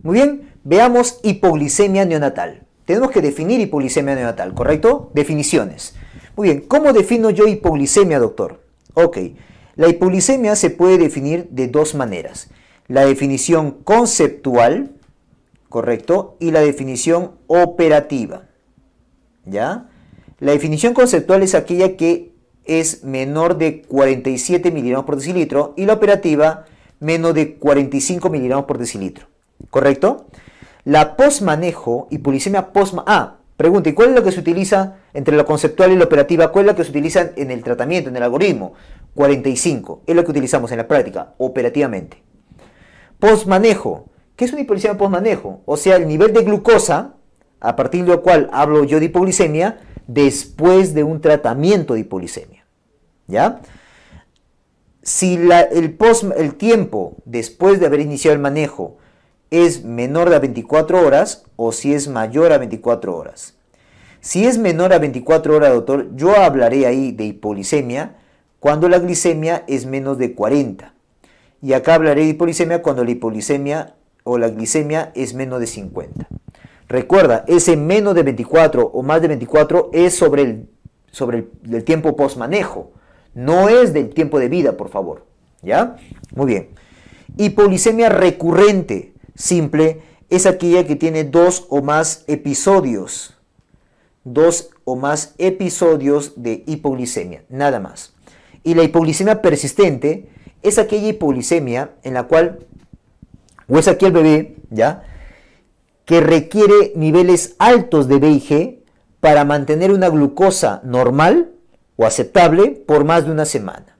Muy bien, veamos hipoglicemia neonatal. Tenemos que definir hipoglicemia neonatal, ¿correcto? Definiciones. Muy bien, ¿cómo defino yo hipoglicemia, doctor? Ok, la hipoglicemia se puede definir de dos maneras. La definición conceptual, ¿correcto? Y la definición operativa, ¿ya? La definición conceptual es aquella que es menor de 47 miligramos por decilitro y la operativa menos de 45 miligramos por decilitro. ¿correcto? La postmanejo y polisemia postma... Ah, pregunta, ¿y cuál es lo que se utiliza entre lo conceptual y lo operativa? ¿Cuál es lo que se utiliza en el tratamiento, en el algoritmo? 45, es lo que utilizamos en la práctica, operativamente. Postmanejo, ¿qué es una hipoglicemia postmanejo? O sea, el nivel de glucosa, a partir del cual hablo yo de hipoglicemia, después de un tratamiento de hipoglicemia. ¿Ya? Si el tiempo después de haber iniciado el manejo es menor a 24 horas o si es mayor a 24 horas. Si es menor a 24 horas, doctor, yo hablaré ahí de hipolisemia cuando la glicemia es menos de 40. Y acá hablaré de hipolisemia cuando la hipolisemia o la glicemia es menos de 50. Recuerda, ese menos de 24 o más de 24 es sobre el, sobre el, tiempo post-manejo. No es del tiempo de vida, por favor. ¿Ya? Muy bien. Hipolisemia recurrente simple es aquella que tiene dos o más episodios. Dos o más episodios de hipoglicemia, nada más. Y la hipoglicemia persistente es aquella hipoglicemia en la cual, o es aquí el bebé, ¿ya? Que requiere niveles altos de BIG para mantener una glucosa normal o aceptable por más de una semana.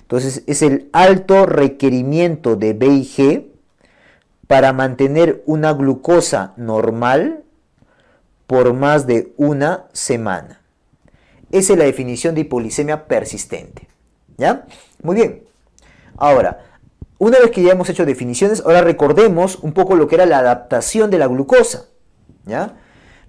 Entonces es el alto requerimiento de BIG para mantener una glucosa normal por más de una semana. Esa es la definición de hipoglicemia persistente. ¿Ya? Muy bien. Ahora, una vez que ya hemos hecho definiciones, ahora recordemos un poco lo que era la adaptación de la glucosa. ¿Ya?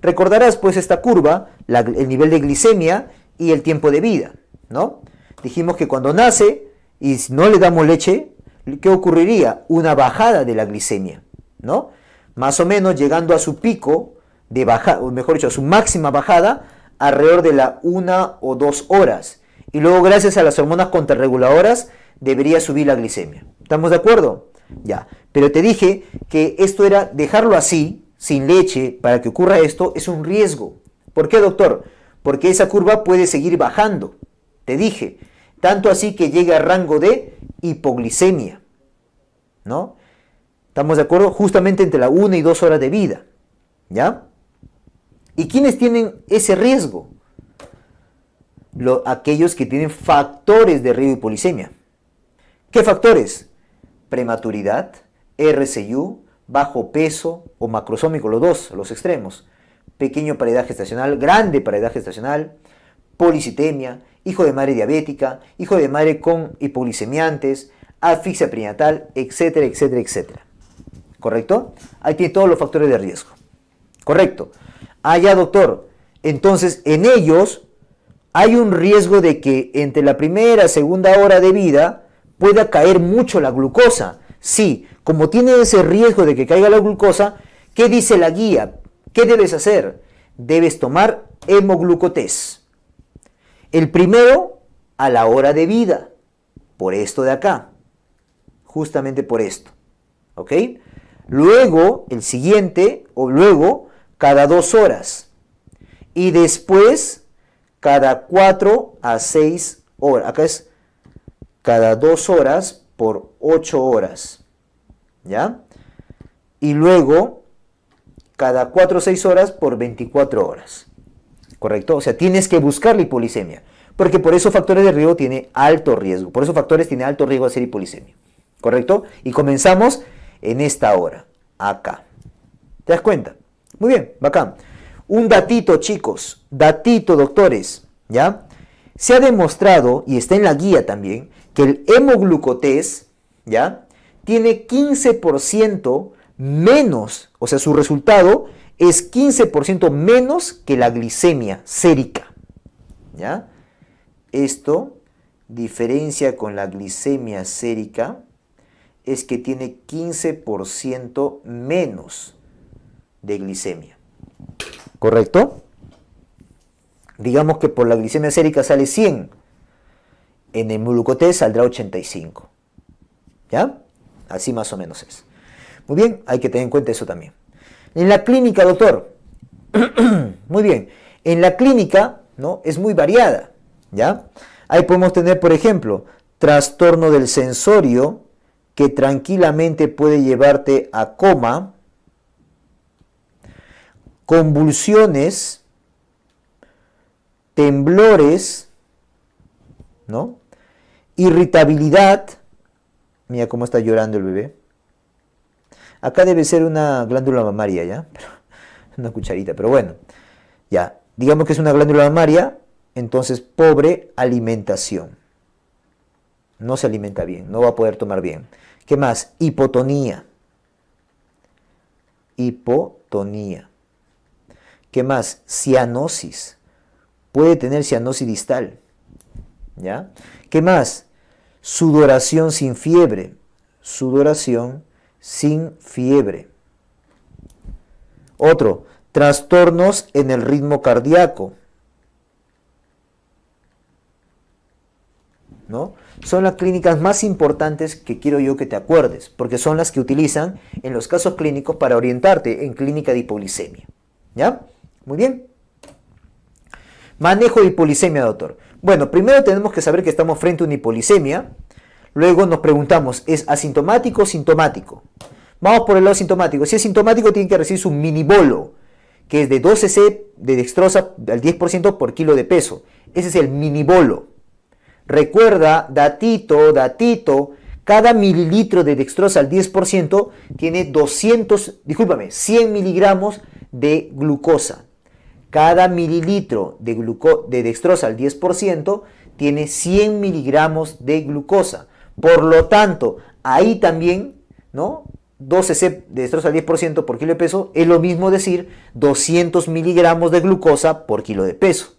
Recordarás pues esta curva, el nivel de glicemia y el tiempo de vida, ¿no? Dijimos que cuando nace y no le damos leche, ¿qué ocurriría? Una bajada de la glicemia, ¿no? Más o menos llegando a su pico de bajada, o mejor dicho, a su máxima bajada alrededor de la una o dos horas. Y luego, gracias a las hormonas contrarreguladoras, debería subir la glicemia. ¿Estamos de acuerdo? Ya. Pero te dije que esto era dejarlo así, sin leche, para que ocurra esto, es un riesgo. ¿Por qué, doctor? Porque esa curva puede seguir bajando. Te dije, tanto así que llegue a rango de hipoglicemia, ¿no? Estamos de acuerdo justamente entre la 1 y 2 horas de vida, ¿ya? ¿Y quiénes tienen ese riesgo? aquellos que tienen factores de riesgo de polisemia... ¿Qué factores? Prematuridad, RCU, bajo peso o macrosómico, los dos, los extremos. Pequeño paridad gestacional, grande paridad gestacional, policitemia, hijo de madre diabética, hijo de madre con hipoglicemiantes, asfixia prenatal, etcétera, etcétera, etcétera. ¿Correcto? Ahí tiene todos los factores de riesgo. Correcto. Allá, ah, doctor. Entonces, en ellos hay un riesgo de que entre la primera segunda hora de vida pueda caer mucho la glucosa. Sí, como tiene ese riesgo de que caiga la glucosa, ¿qué dice la guía? ¿Qué debes hacer? Debes tomar hemoglucotés. El primero, a la hora de vida, por esto de acá, justamente por esto. ¿Ok? Luego, el siguiente, o luego, cada dos horas. Y después, cada cuatro a seis horas. Acá es cada dos horas por ocho horas. ¿Ya? Y luego, cada cuatro o seis horas por 24 horas. ¿correcto? O sea, tienes que buscar la hipolisemia, porque por eso factores de riesgo tiene alto riesgo, por eso factores tiene alto riesgo de ser hipolisemia, ¿correcto? Y comenzamos en esta hora, acá. ¿Te das cuenta? Muy bien, bacán. Un datito, chicos, datito, doctores, ¿ya? Se ha demostrado, y está en la guía también, que el hemoglucotés, ¿ya? Tiene 15% menos, o sea, su resultado es 15% menos que la glicemia sérica. ¿ya? Esto, diferencia con la glicemia sérica, es que tiene 15% menos de glicemia. ¿Correcto? Digamos que por la glicemia sérica sale 100. En el mulucoté saldrá 85. ¿Ya? Así más o menos es. Muy bien, hay que tener en cuenta eso también. En la clínica, doctor, muy bien, en la clínica, ¿no? Es muy variada, ¿ya? Ahí podemos tener, por ejemplo, trastorno del sensorio que tranquilamente puede llevarte a coma, convulsiones, temblores, ¿no? Irritabilidad, mira cómo está llorando el bebé, Acá debe ser una glándula mamaria, ¿ya? una cucharita, pero bueno. Ya, digamos que es una glándula mamaria, entonces pobre alimentación. No se alimenta bien, no va a poder tomar bien. ¿Qué más? Hipotonía. Hipotonía. ¿Qué más? Cianosis. Puede tener cianosis distal. ¿Ya? ¿Qué más? Sudoración sin fiebre. Sudoración sin fiebre. Otro, trastornos en el ritmo cardíaco. ¿No? Son las clínicas más importantes que quiero yo que te acuerdes, porque son las que utilizan en los casos clínicos para orientarte en clínica de hipoglicemia. ¿Ya? Muy bien. Manejo de hipoglicemia, doctor. Bueno, primero tenemos que saber que estamos frente a una hipoglicemia, Luego nos preguntamos, ¿es asintomático o sintomático? Vamos por el lado sintomático. Si es sintomático, tiene que recibir su minibolo, que es de 12 C de dextrosa al 10% por kilo de peso. Ese es el minibolo. Recuerda, datito, datito, cada mililitro de dextrosa al 10% tiene 200, discúlpame, 100 miligramos de glucosa. Cada mililitro de, de dextrosa al 10% tiene 100 miligramos de glucosa. Por lo tanto, ahí también, ¿no? 12 C destroza al 10% por kilo de peso es lo mismo decir 200 miligramos de glucosa por kilo de peso.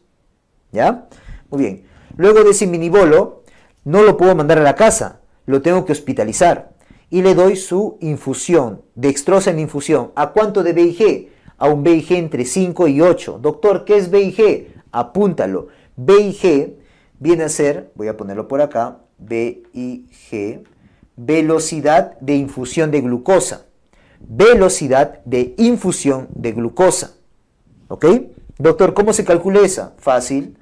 ¿Ya? Muy bien. Luego de ese minibolo, no lo puedo mandar a la casa, lo tengo que hospitalizar. Y le doy su infusión, dextrosa en infusión. ¿A cuánto de BIG? A un BIG entre 5 y 8. Doctor, ¿qué es BIG? Apúntalo. BIG viene a ser, voy a ponerlo por acá, G, velocidad de infusión de glucosa. Velocidad de infusión de glucosa. ¿Ok? Doctor, ¿cómo se calcula esa? Fácil.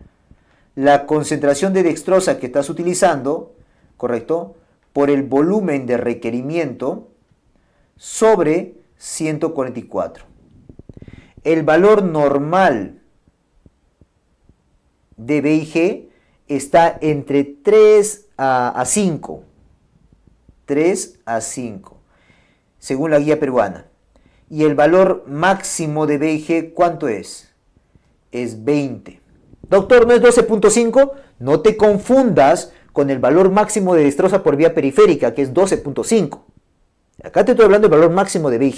La concentración de dextrosa que estás utilizando, ¿correcto? Por el volumen de requerimiento sobre 144. El valor normal de B.I.G está entre 3 a, 5. 3 a 5, según la guía peruana. Y el valor máximo de BIG, ¿cuánto es? Es 20. Doctor, ¿no es 12.5? No te confundas con el valor máximo de destroza por vía periférica, que es 12.5. Acá te estoy hablando del valor máximo de BIG,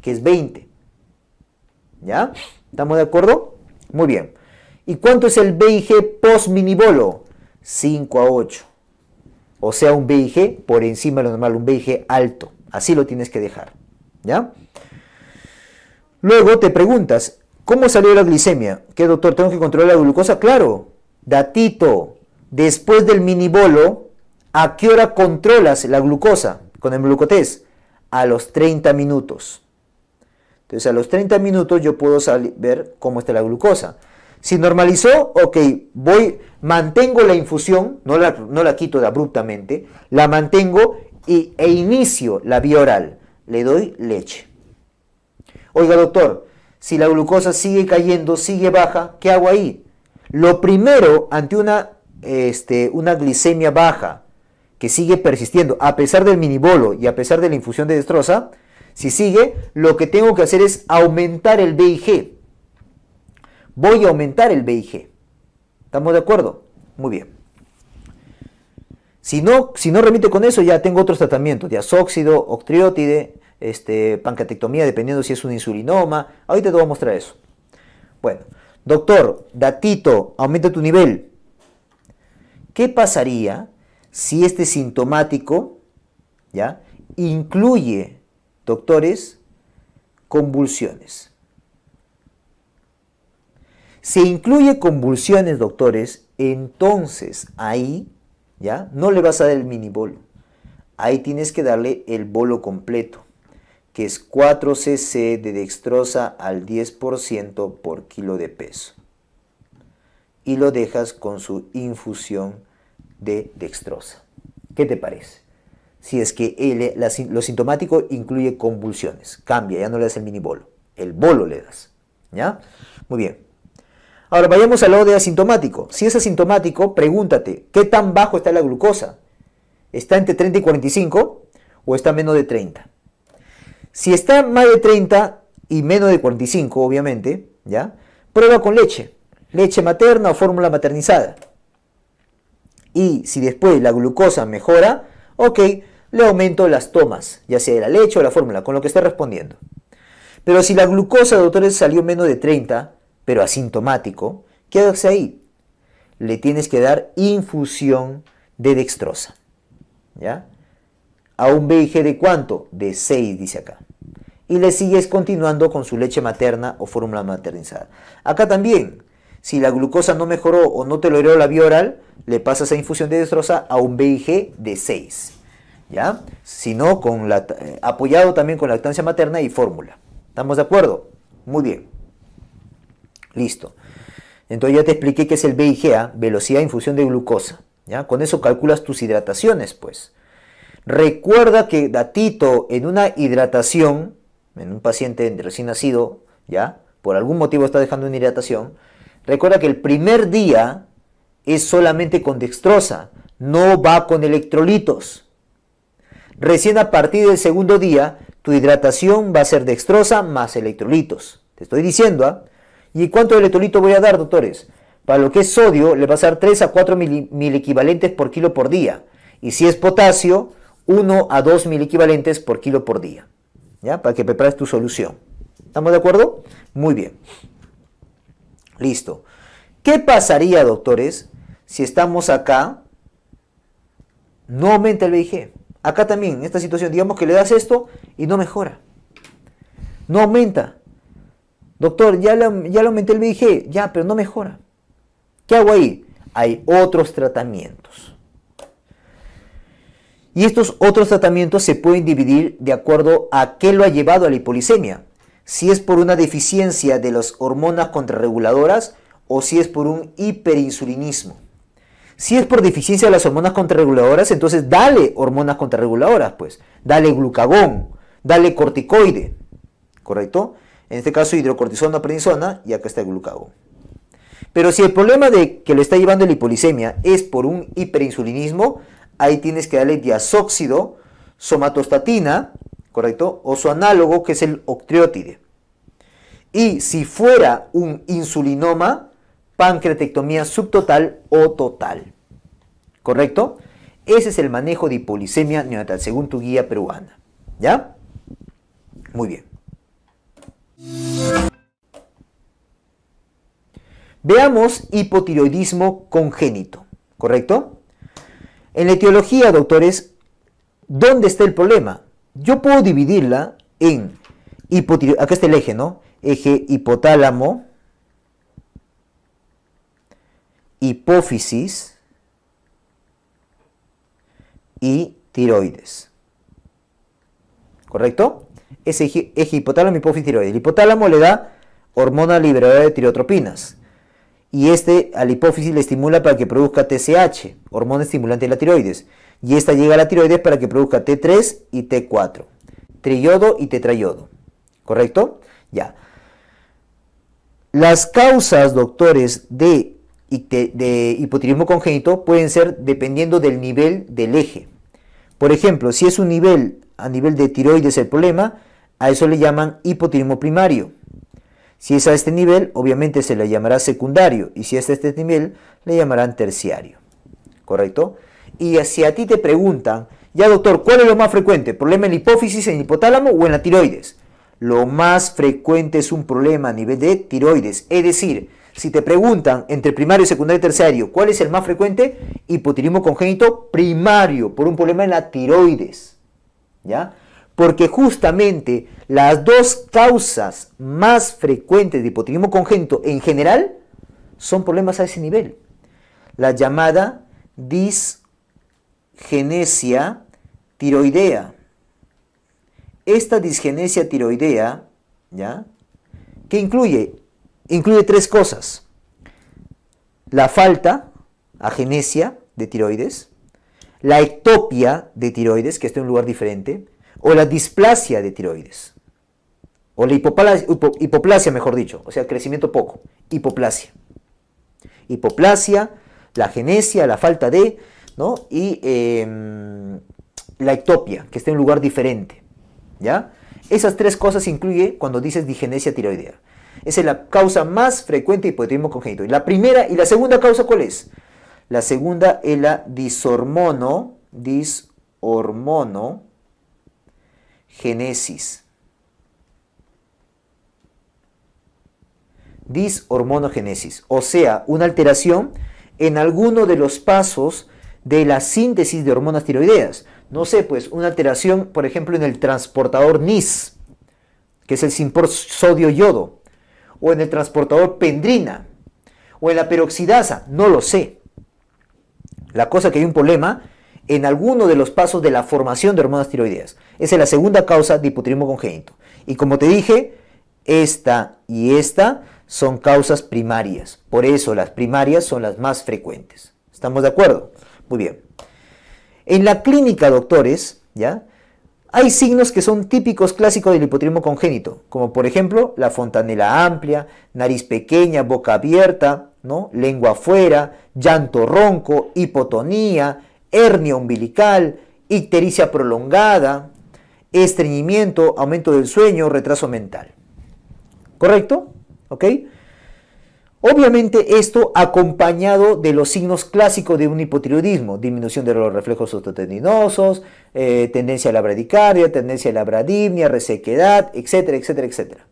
que es 20. ¿Ya? ¿Estamos de acuerdo? Muy bien. ¿Y cuánto es el BIG post minibolo? 5 a 8. O sea, un BIG por encima de lo normal, un BIG alto. Así lo tienes que dejar. ¿Ya? Luego te preguntas, ¿cómo salió la glicemia? ¿Qué doctor? ¿Tengo que controlar la glucosa? Claro. Datito, después del minibolo, ¿a qué hora controlas la glucosa con el glucotés? A los 30 minutos. Entonces a los 30 minutos yo puedo ver cómo está la glucosa. Si normalizó, ok, voy, mantengo la infusión, no la, no la quito abruptamente, la mantengo y, e inicio la vía oral. Le doy leche. Oiga, doctor, si la glucosa sigue cayendo, sigue baja, ¿qué hago ahí? Lo primero, ante una, este, una glicemia baja que sigue persistiendo, a pesar del minibolo y a pesar de la infusión de destroza, si sigue, lo que tengo que hacer es aumentar el BIG voy a aumentar el BIG. ¿Estamos de acuerdo? Muy bien. Si no, si no remite con eso, ya tengo otros tratamientos, Diasóxido, octriótide, este, pancatectomía, dependiendo si es un insulinoma. Ahorita te voy a mostrar eso. Bueno, doctor, datito, aumenta tu nivel. ¿Qué pasaría si este sintomático, ya, incluye, doctores, convulsiones? Si incluye convulsiones, doctores, entonces ahí, ¿ya? No le vas a dar el mini bolo. Ahí tienes que darle el bolo completo, que es 4 cc de dextrosa al 10% por kilo de peso. Y lo dejas con su infusión de dextrosa. ¿Qué te parece? Si es que el, lo sintomático incluye convulsiones, cambia, ya no le das el mini bolo, el bolo le das. ¿Ya? Muy bien. Ahora vayamos al lado de asintomático. Si es asintomático, pregúntate, ¿qué tan bajo está la glucosa? ¿Está entre 30 y 45 o está menos de 30? Si está más de 30 y menos de 45, obviamente, ¿ya? Prueba con leche, leche materna o fórmula maternizada. Y si después la glucosa mejora, ok, le aumento las tomas, ya sea de la leche o la fórmula, con lo que esté respondiendo. Pero si la glucosa, doctores, salió menos de 30, pero asintomático, ¿qué ahí? Le tienes que dar infusión de dextrosa. ¿Ya? A un BIG de cuánto? De 6, dice acá. Y le sigues continuando con su leche materna o fórmula maternizada. Acá también, si la glucosa no mejoró o no te lo herió la vía oral, le pasas a infusión de dextrosa a un BIG de 6. ¿Ya? Si no, con la, eh, apoyado también con lactancia materna y fórmula. ¿Estamos de acuerdo? Muy bien. Listo. Entonces ya te expliqué qué es el VIGA, ¿ah? velocidad de infusión de glucosa. ¿ya? Con eso calculas tus hidrataciones, pues. Recuerda que, datito, en una hidratación, en un paciente recién nacido, ¿ya? Por algún motivo está dejando una hidratación. Recuerda que el primer día es solamente con dextrosa, no va con electrolitos. Recién a partir del segundo día, tu hidratación va a ser dextrosa más electrolitos. Te estoy diciendo, ¿ah? ¿Y cuánto letolito voy a dar, doctores? Para lo que es sodio, le va a dar 3 a 4 mil, equivalentes por kilo por día. Y si es potasio, 1 a 2 mil equivalentes por kilo por día. ¿Ya? Para que prepares tu solución. ¿Estamos de acuerdo? Muy bien. Listo. ¿Qué pasaría, doctores, si estamos acá? No aumenta el BIG. Acá también, en esta situación, digamos que le das esto y no mejora. No aumenta. Doctor, ya lo, ya lo aumenté el BIG, ya, pero no mejora. ¿Qué hago ahí? Hay otros tratamientos. Y estos otros tratamientos se pueden dividir de acuerdo a qué lo ha llevado a la hipolisemia. Si es por una deficiencia de las hormonas contrarreguladoras o si es por un hiperinsulinismo. Si es por deficiencia de las hormonas contrarreguladoras, entonces dale hormonas contrarreguladoras, pues. Dale glucagón, dale corticoide, ¿correcto? en este caso hidrocortisona, prednisona, y acá está el glucagón. Pero si el problema de que lo está llevando la hipolisemia es por un hiperinsulinismo, ahí tienes que darle diazóxido, somatostatina, ¿correcto? O su análogo, que es el octreótide. Y si fuera un insulinoma, pancreatectomía subtotal o total. ¿Correcto? Ese es el manejo de hipolisemia neonatal, según tu guía peruana. ¿Ya? Muy bien. Veamos hipotiroidismo congénito, ¿correcto? En la etiología, doctores, ¿dónde está el problema? Yo puedo dividirla en hipotiroidismo, acá está el eje, ¿no? Eje hipotálamo, hipófisis y tiroides. ¿Correcto? ese eje hipotálamo tiroides. El hipotálamo le da hormona liberadora de tirotropinas. Y este a hipófisis le estimula para que produzca TSH, hormona estimulante de la tiroides. Y esta llega a la tiroides para que produzca T3 y T4, triodo y tetrayodo. ¿Correcto? Ya. Las causas, doctores, de, de congénito pueden ser dependiendo del nivel del eje. Por ejemplo, si es un nivel a nivel de tiroides el problema, a eso le llaman hipotiroidismo primario. Si es a este nivel, obviamente se le llamará secundario y si es a este nivel, le llamarán terciario. ¿Correcto? Y si a ti te preguntan, ya doctor, ¿cuál es lo más frecuente? ¿Problema en la hipófisis, en hipotálamo o en la tiroides? Lo más frecuente es un problema a nivel de tiroides. Es decir, si te preguntan entre primario, secundario y terciario, ¿cuál es el más frecuente? Hipotiroidismo congénito primario por un problema en la tiroides. ¿Ya? porque justamente las dos causas más frecuentes de hipotiroidismo congénito en general son problemas a ese nivel. La llamada disgenesia tiroidea. Esta disgenesia tiroidea, ¿ya? ¿Qué incluye? Incluye tres cosas. La falta, agenesia de tiroides, la ectopia de tiroides, que está en un lugar diferente, o la displasia de tiroides, o la hipoplasia, mejor dicho, o sea, crecimiento poco, hipoplasia. Hipoplasia, la genesia, la falta de, ¿no? Y em, la ectopia, que está en un lugar diferente, ¿ya? Esas tres cosas incluye cuando dices digenesia tiroidea. Esa es la causa más frecuente de hipotiroidismo congénito. Y la primera y la segunda causa, ¿cuál es? La segunda es la dishormono, dishormono, Genesis. Dishormonogenesis, o sea, una alteración en alguno de los pasos de la síntesis de hormonas tiroideas. No sé, pues una alteración, por ejemplo, en el transportador NIS, que es el simpor sodio yodo, o en el transportador pendrina, o en la peroxidasa, no lo sé. La cosa que hay un problema en alguno de los pasos de la formación de hormonas tiroideas. Esa es la segunda causa de hipotiroidismo congénito. Y como te dije, esta y esta son causas primarias. Por eso las primarias son las más frecuentes. ¿Estamos de acuerdo? Muy bien. En la clínica, doctores, ¿ya? Hay signos que son típicos clásicos del hipotiroidismo congénito, como por ejemplo la fontanela amplia, nariz pequeña, boca abierta, ¿no? lengua afuera, llanto ronco, hipotonía, hernia umbilical, ictericia prolongada, estreñimiento, aumento del sueño, retraso mental. ¿Correcto? ¿Ok? Obviamente esto acompañado de los signos clásicos de un hipotiroidismo, disminución de los reflejos ototendinosos, eh, tendencia a la bradicardia, tendencia a la bradipnia, resequedad, etcétera, etcétera, etcétera.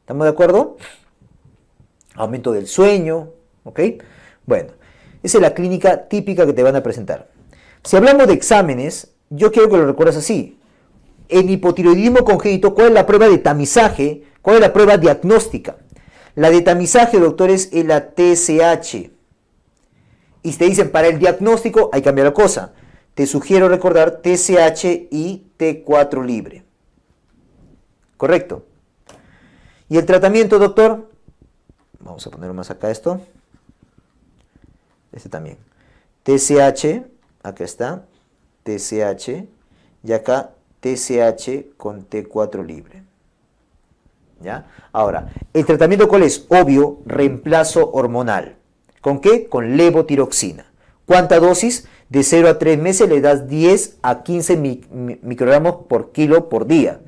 ¿Estamos de acuerdo? Aumento del sueño, ¿ok? Bueno, esa es la clínica típica que te van a presentar. Si hablamos de exámenes, yo quiero que lo recuerdes así. En hipotiroidismo congénito, ¿cuál es la prueba de tamizaje? ¿Cuál es la prueba diagnóstica? La de tamizaje, doctor, es la TSH. Y si te dicen para el diagnóstico, hay que cambiar la cosa. Te sugiero recordar TSH y T4 libre. ¿Correcto? ¿Y el tratamiento, doctor? Vamos a ponerlo más acá esto. Este también. TSH acá está, TCH, y acá TCH con T4 libre. ¿Ya? Ahora, ¿el tratamiento cuál es? Obvio, reemplazo hormonal. ¿Con qué? Con levotiroxina. ¿Cuánta dosis? De 0 a 3 meses le das 10 a 15 microgramos por kilo por día.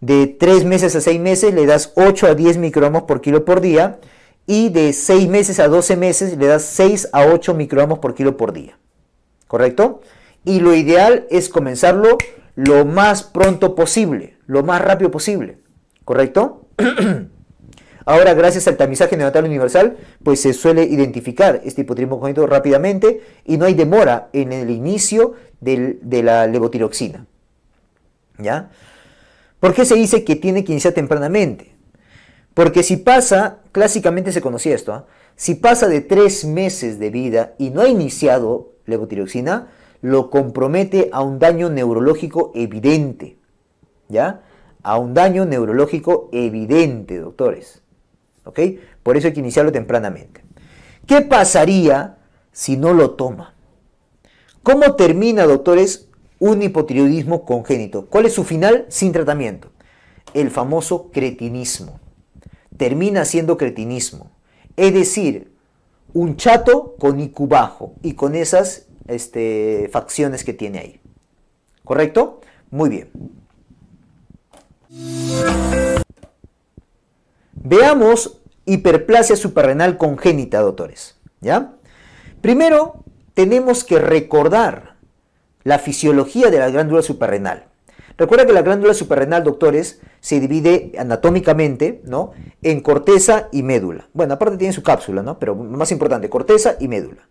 De 3 meses a 6 meses le das 8 a 10 microgramos por kilo por día. Y de 6 meses a 12 meses le das 6 a 8 microgramos por kilo por día. ¿correcto? Y lo ideal es comenzarlo lo más pronto posible, lo más rápido posible, ¿correcto? Ahora, gracias al tamizaje neonatal universal, pues se suele identificar este hipotiroidismo congénito rápidamente y no hay demora en el inicio de la levotiroxina. ¿Ya? ¿Por qué se dice que tiene que iniciar tempranamente? Porque si pasa, clásicamente se conocía esto, ¿ah? si pasa de tres meses de vida y no ha iniciado levotiroxina, lo compromete a un daño neurológico evidente. ¿Ya? A un daño neurológico evidente, doctores. ¿Ok? Por eso hay que iniciarlo tempranamente. ¿Qué pasaría si no lo toma? ¿Cómo termina, doctores, un hipotiroidismo congénito? ¿Cuál es su final sin tratamiento? El famoso cretinismo. Termina siendo cretinismo. Es decir, un chato con IQ bajo y con esas este, facciones que tiene ahí. ¿Correcto? Muy bien. Veamos hiperplasia suprarrenal congénita, doctores. ¿Ya? Primero, tenemos que recordar la fisiología de la glándula suprarrenal. Recuerda que la glándula suprarrenal, doctores, se divide anatómicamente, ¿no? en corteza y médula. Bueno, aparte tiene su cápsula, ¿no? Pero más importante, corteza y médula.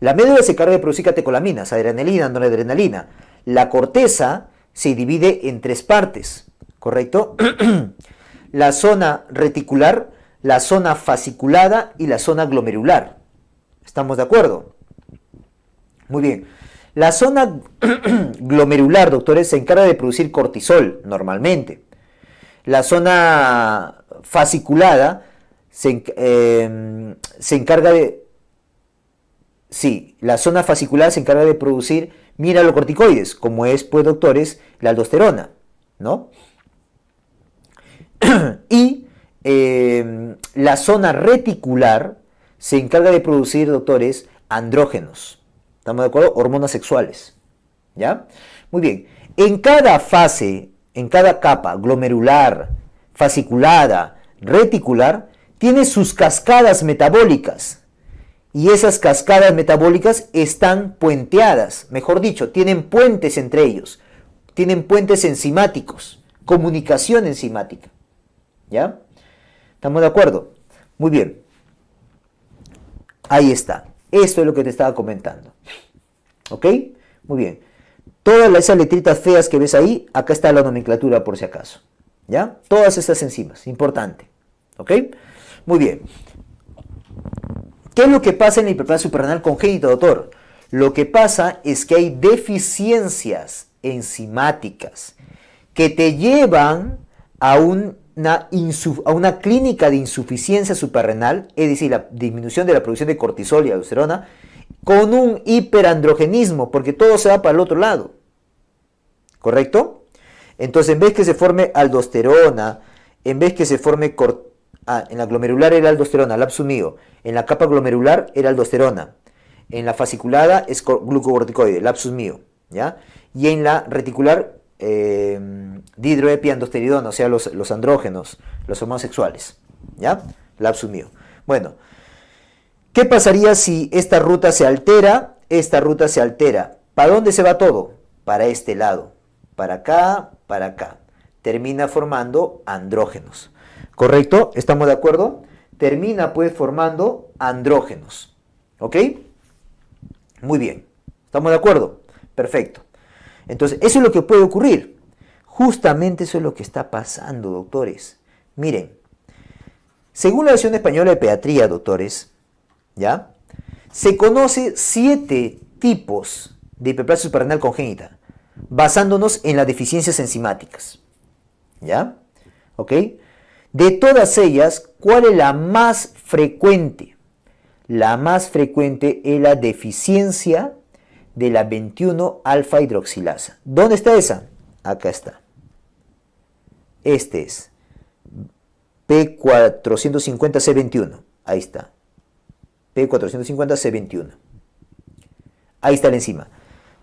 La médula se encarga de producir catecolaminas, adrenalina, noradrenalina. La corteza se divide en tres partes, ¿correcto? la zona reticular, la zona fasciculada y la zona glomerular. ¿Estamos de acuerdo? Muy bien. La zona glomerular, doctores, se encarga de producir cortisol normalmente. La zona fasciculada em, se, encarga de... Sí, la zona fasciculada se encarga de producir corticoides como es, pues, doctores, la aldosterona, ¿no? y em, la zona reticular se encarga de producir, doctores, andrógenos. ¿Estamos de acuerdo? Hormonas sexuales. ¿Ya? Muy bien. En cada fase, en cada capa glomerular, fasciculada, reticular tiene sus cascadas metabólicas y esas cascadas metabólicas están puenteadas, mejor dicho, tienen puentes entre ellos, tienen puentes enzimáticos, comunicación enzimática. ¿Ya? ¿Estamos de acuerdo? Muy bien. Ahí está. Esto es lo que te estaba comentando. ¿Ok? Muy bien. Todas esas letritas feas que ves ahí, acá está la nomenclatura por si acaso. ¿Ya? Todas estas enzimas, importante. ¿Ok? Muy bien. ¿Qué es lo que pasa en la hiperplasia suprarrenal congénita, doctor? Lo que pasa es que hay deficiencias enzimáticas que te llevan a una, una clínica de insuficiencia suprarrenal, es decir, la disminución de la producción de cortisol y aldosterona, con un hiperandrogenismo, porque todo se va para el otro lado. ¿Correcto? Entonces, en vez que se forme aldosterona, en vez que se forme ah, en la glomerular era aldosterona, lapsus mío. En la capa glomerular era aldosterona. En la fasciculada es glucocorticoide, lapsus mío. ¿ya? Y en la reticular, eh, o sea, los, andrógenos, los homosexuales, ¿Ya? Lapsus mío. Bueno, ¿qué pasaría si esta ruta se altera? Esta ruta se altera. ¿Para dónde se va todo? Para este lado para acá, para acá. Termina formando andrógenos. ¿Correcto? ¿Estamos de acuerdo? Termina pues formando andrógenos. ¿Ok? Muy bien. ¿Estamos de acuerdo? Perfecto. Entonces, eso es lo que puede ocurrir. Justamente eso es lo que está pasando, doctores. Miren, según la versión española de pediatría, doctores, ¿ya? Se conoce siete tipos de hiperplasia suprarrenal congénita basándonos en las deficiencias enzimáticas. ¿Ya? ¿Ok? De todas ellas, ¿cuál es la más frecuente? La más frecuente es la deficiencia de la 21 alfa hidroxilasa. ¿Dónde está esa? Acá está. Este es P450C21. Ahí está. P450C21. Ahí está la enzima.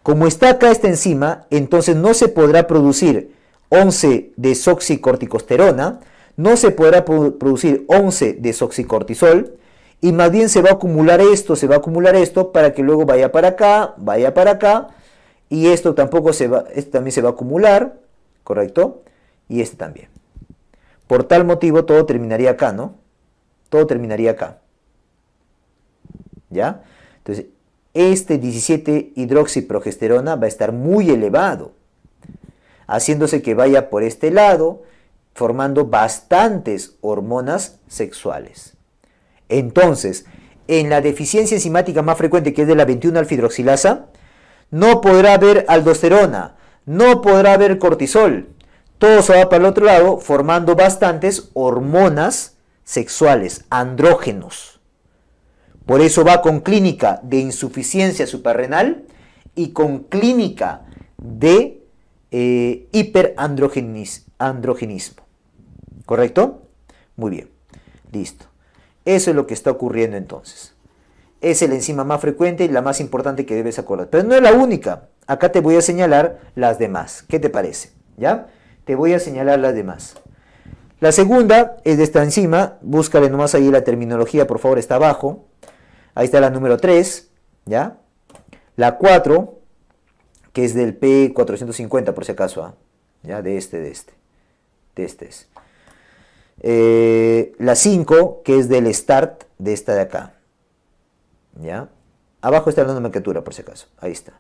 Como está acá esta enzima, entonces no se podrá producir 11 desoxicorticosterona, no se podrá producir 11 desoxicortisol, y más bien se va a acumular esto, se va a acumular esto para que luego vaya para acá, vaya para acá, y esto tampoco se va, esto también se va a acumular, ¿correcto? Y este también. Por tal motivo todo terminaría acá, ¿no? Todo terminaría acá. ¿Ya? Entonces, este 17-hidroxiprogesterona va a estar muy elevado, haciéndose que vaya por este lado, formando bastantes hormonas sexuales. Entonces, en la deficiencia enzimática más frecuente, que es de la 21-alfidroxilasa, no podrá haber aldosterona, no podrá haber cortisol. Todo se va para el otro lado, formando bastantes hormonas sexuales, andrógenos. Por eso va con clínica de insuficiencia suprarrenal y con clínica de eh, hiperandrogenismo. ¿Correcto? Muy bien. Listo. Eso es lo que está ocurriendo entonces. Es la enzima más frecuente y la más importante que debes acordar. Pero no es la única. Acá te voy a señalar las demás. ¿Qué te parece? ¿Ya? Te voy a señalar las demás. La segunda es de esta enzima. Búscale nomás ahí la terminología, por favor, está abajo. Ahí está la número 3, ¿ya? La 4, que es del P450 por si acaso, ¿ah? ¿ya? De este, de este, de este es. Eh, la 5, que es del start de esta de acá, ¿ya? Abajo está la nomenclatura por si acaso, ahí está.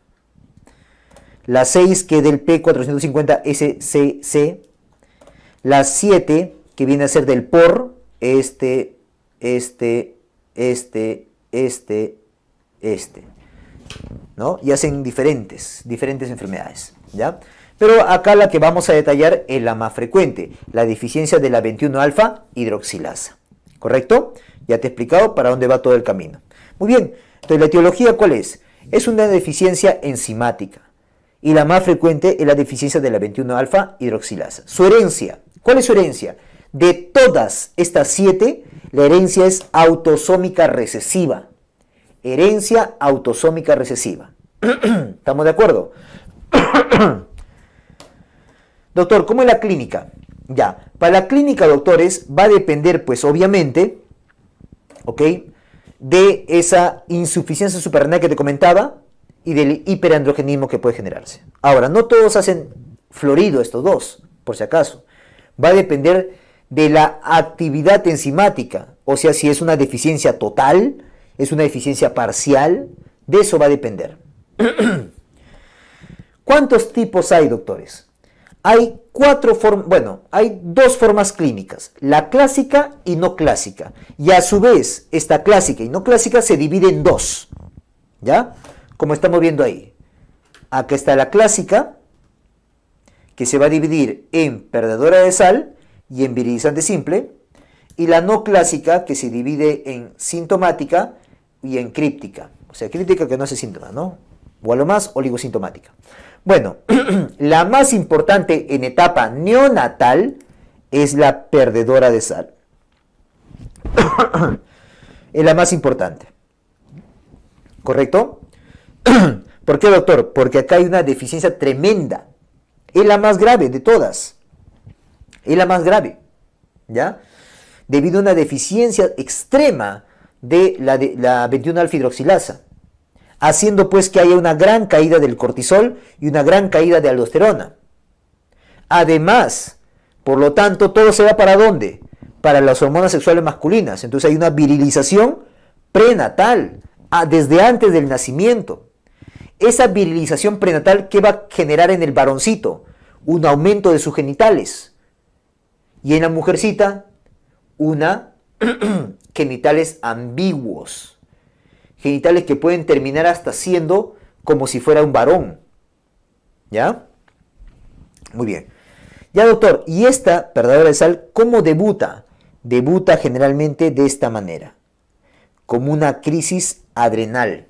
La 6, que es del P450SCC. La 7, que viene a ser del POR, este, este, este este, este. ¿No? Y hacen diferentes, diferentes enfermedades, ¿ya? Pero acá la que vamos a detallar es la más frecuente, la deficiencia de la 21-alfa hidroxilasa, ¿correcto? Ya te he explicado para dónde va todo el camino. Muy bien, entonces la etiología ¿cuál es? Es una deficiencia enzimática y la más frecuente es la deficiencia de la 21-alfa hidroxilasa. Su herencia, ¿cuál es su herencia? De todas estas siete, la herencia es autosómica recesiva. Herencia autosómica recesiva. ¿Estamos de acuerdo? doctor, ¿cómo es la clínica? Ya, para la clínica, doctores, va a depender, pues obviamente, ¿ok? De esa insuficiencia suprarrenal que te comentaba y del hiperandrogenismo que puede generarse. Ahora, no todos hacen florido estos dos, por si acaso. Va a depender de la actividad enzimática, o sea, si es una deficiencia total, es una deficiencia parcial, de eso va a depender. ¿Cuántos tipos hay, doctores? Hay cuatro formas, bueno, hay dos formas clínicas, la clásica y no clásica. Y a su vez, esta clásica y no clásica se divide en dos, ¿ya? Como estamos viendo ahí. Acá está la clásica, que se va a dividir en perdedora de sal y en simple, y la no clásica que se divide en sintomática y en críptica. O sea, críptica que no hace síntomas, ¿no? O a lo más oligosintomática. Bueno, la más importante en etapa neonatal es la perdedora de sal. es la más importante. ¿Correcto? ¿Por qué, doctor? Porque acá hay una deficiencia tremenda. Es la más grave de todas es la más grave, ¿ya? Debido a una deficiencia extrema de la, de, la 21-alfidroxilasa, haciendo pues que haya una gran caída del cortisol y una gran caída de aldosterona. Además, por lo tanto, todo se va para dónde? Para las hormonas sexuales masculinas. Entonces hay una virilización prenatal, ah, desde antes del nacimiento. Esa virilización prenatal que va a generar en el varoncito un aumento de sus genitales, y en la mujercita, una, genitales ambiguos. Genitales que pueden terminar hasta siendo como si fuera un varón. ¿Ya? Muy bien. Ya, doctor, ¿y esta perdedora de sal cómo debuta? Debuta generalmente de esta manera, como una crisis adrenal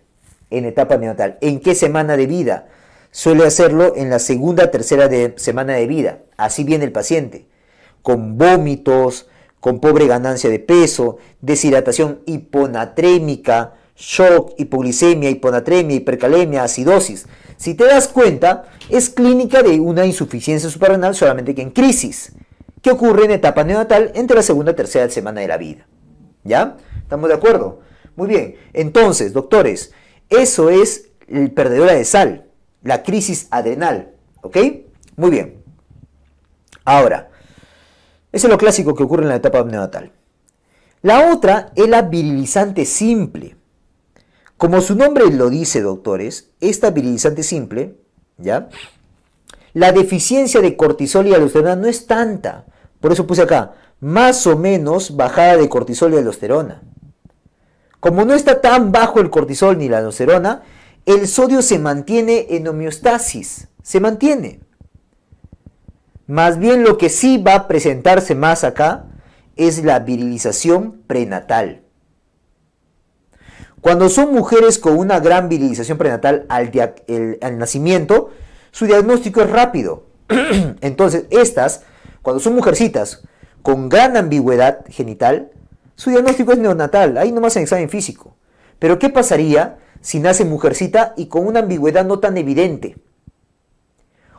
en etapa neonatal. ¿En qué semana de vida? Suele hacerlo en la segunda, tercera de, semana de vida. Así viene el paciente con vómitos, con pobre ganancia de peso, deshidratación hiponatrémica, shock, hipoglicemia, hiponatremia, hipercalemia, acidosis. Si te das cuenta, es clínica de una insuficiencia suprarrenal solamente que en crisis, que ocurre en etapa neonatal entre la segunda y tercera semana de la vida. ¿Ya? ¿Estamos de acuerdo? Muy bien. Entonces, doctores, eso es el perdedor de sal, la crisis adrenal. ¿Ok? Muy bien. Ahora, eso es lo clásico que ocurre en la etapa neonatal. La otra es la virilizante simple. Como su nombre lo dice, doctores, esta virilizante simple, ¿ya? La deficiencia de cortisol y alosterona no es tanta. Por eso puse acá, más o menos bajada de cortisol y alosterona. Como no está tan bajo el cortisol ni la alosterona, el sodio se mantiene en homeostasis. Se mantiene. Más bien lo que sí va a presentarse más acá es la virilización prenatal. Cuando son mujeres con una gran virilización prenatal al, nacimiento, su diagnóstico es rápido. Entonces, estas, cuando son mujercitas con gran ambigüedad genital, su diagnóstico es neonatal, ahí nomás en examen físico. Pero, ¿qué pasaría si nace mujercita y con una ambigüedad no tan evidente?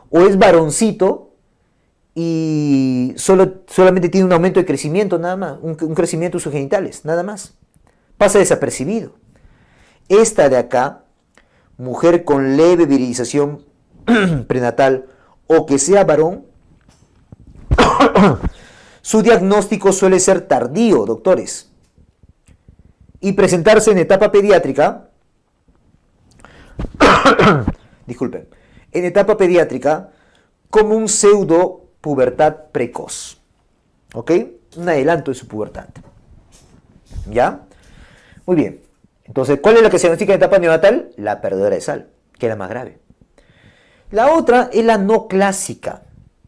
O es varoncito y solo, solamente tiene un aumento de crecimiento nada más, un, crecimiento de sus genitales, nada más. Pasa desapercibido. Esta de acá, mujer con leve virilización prenatal o que sea varón, su diagnóstico suele ser tardío, doctores, y presentarse en etapa pediátrica, disculpen, en etapa pediátrica como un pseudo pubertad precoz. ¿Ok? Un adelanto de su pubertad. ¿Ya? Muy bien. Entonces, ¿cuál es la que se diagnostica en etapa neonatal? La perdedora de sal, que es la más grave. La otra es la no clásica.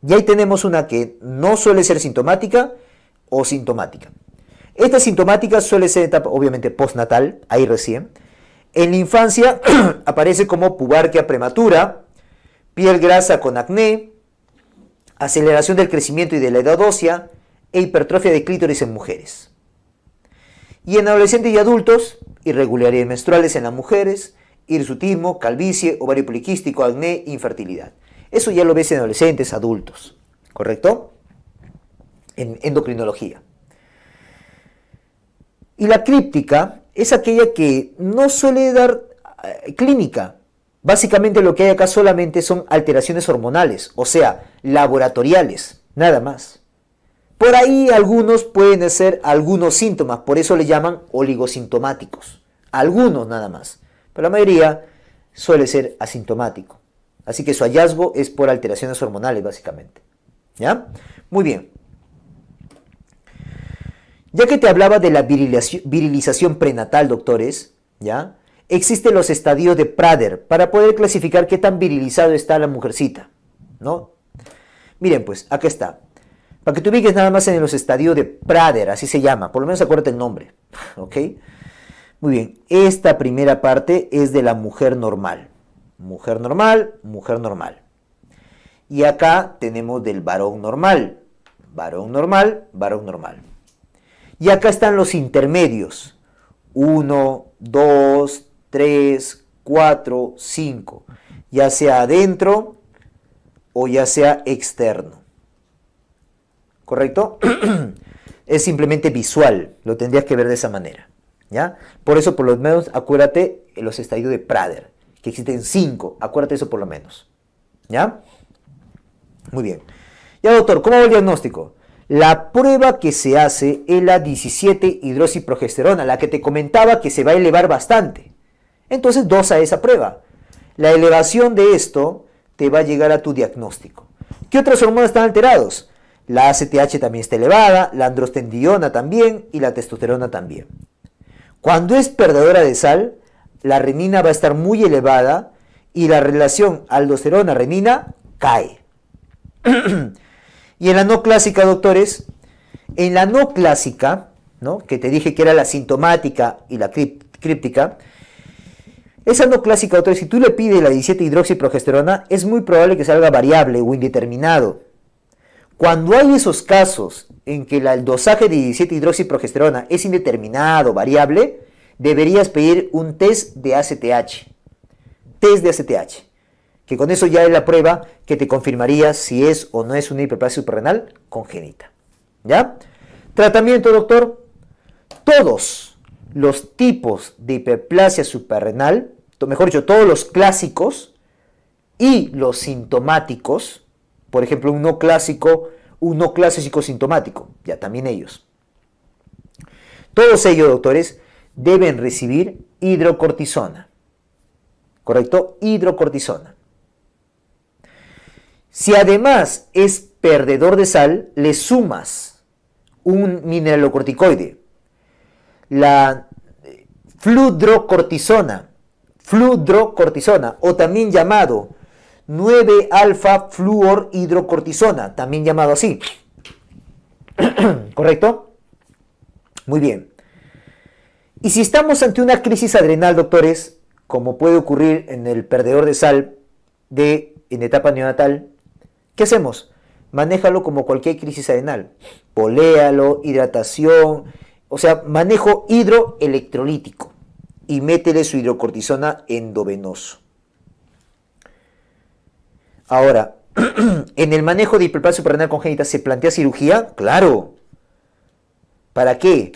Y ahí tenemos una que no suele ser sintomática o sintomática. Esta sintomática suele ser etapa, obviamente, postnatal, ahí recién. En la infancia aparece como pubarquia prematura, piel grasa con acné, aceleración del crecimiento y de la edad ósea e hipertrofia de clítoris en mujeres. Y en adolescentes y adultos, irregularidades menstruales en las mujeres, irsutismo, calvicie, ovario poliquístico, acné, infertilidad. Eso ya lo ves en adolescentes, adultos, ¿correcto? En endocrinología. Y la críptica es aquella que no suele dar eh, clínica, Básicamente lo que hay acá solamente son alteraciones hormonales, o sea, laboratoriales, nada más. Por ahí algunos pueden hacer algunos síntomas, por eso le llaman oligosintomáticos. Algunos nada más, pero la mayoría suele ser asintomático. Así que su hallazgo es por alteraciones hormonales básicamente. ¿Ya? Muy bien. Ya que te hablaba de la virilización prenatal, doctores, ¿ya? existen los estadios de Prader para poder clasificar qué tan virilizado está la mujercita, ¿no? Miren, pues, acá está. Para que tú ubiques nada más en los estadios de Prader, así se llama, por lo menos acuérdate el nombre, ¿ok? Muy bien, esta primera parte es de la mujer normal. Mujer normal, mujer normal. Y acá tenemos del varón normal. Varón normal, varón normal. Y acá están los intermedios. 1, 2, 3, 4, 5, ya sea adentro o ya sea externo. ¿Correcto? es simplemente visual, lo tendrías que ver de esa manera. ¿ya? Por eso, por lo menos, acuérdate los estadios de Prader, que existen 5. acuérdate eso por lo menos. ¿Ya? Muy bien. Ya, doctor, ¿cómo va el diagnóstico? La prueba que se hace es la 17 hidroxiprogesterona, la que te comentaba que se va a elevar bastante. Entonces dos a esa prueba. La elevación de esto te va a llegar a tu diagnóstico. ¿Qué otras hormonas están alterados? La ACTH también está elevada, la androstendiona también y la testosterona también. Cuando es perdedora de sal, la renina va a estar muy elevada y la relación aldosterona-renina cae. y en la no clásica, doctores, en la no clásica, ¿no? que te dije que era la sintomática y la críptica, esa no clásica otra, si tú le pides la 17-hidroxiprogesterona, es muy probable que salga variable o indeterminado. Cuando hay esos casos en que el dosaje de 17-hidroxiprogesterona es indeterminado, variable, deberías pedir un test de ACTH. Test de ACTH. Que con eso ya es la prueba que te confirmaría si es o no es una hiperplasia suprarrenal congénita. ¿Ya? Tratamiento, doctor. Todos los tipos de hiperplasia suprarrenal mejor dicho, todos los clásicos y los sintomáticos, por ejemplo, un no clásico, un no clásico sintomático, ya también ellos. Todos ellos, doctores, deben recibir hidrocortisona. ¿Correcto? Hidrocortisona. Si además es perdedor de sal, le sumas un mineralocorticoide, la eh, fludrocortisona, fludrocortisona o también llamado 9-alfa fluorhidrocortisona, también llamado así. ¿Correcto? Muy bien. Y si estamos ante una crisis adrenal, doctores, como puede ocurrir en el perdedor de sal de, en etapa neonatal, ¿qué hacemos? Manéjalo como cualquier crisis adrenal. Poléalo, hidratación, o sea, manejo hidroelectrolítico y métele su hidrocortisona endovenoso. Ahora, en el manejo de hiperplasia suprarrenal congénita se plantea cirugía, claro. ¿Para qué?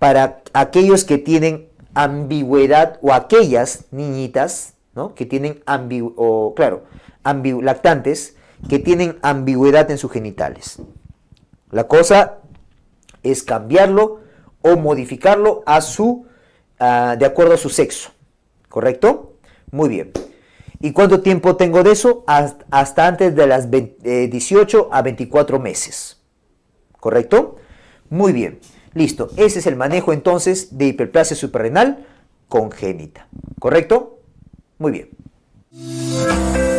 Para aquellos que tienen ambigüedad o aquellas niñitas, ¿no? Que tienen ambigüedad, o claro, ambilactantes lactantes que tienen ambigüedad en sus genitales. La cosa es cambiarlo o modificarlo a su Ah, de acuerdo a su sexo, ¿correcto? Muy bien. ¿Y cuánto tiempo tengo de eso? Hasta, antes de las 18 eh, a 24 meses, ¿correcto? Muy bien, listo. Ese es el manejo entonces de hiperplasia suprarrenal congénita, ¿correcto? Muy bien.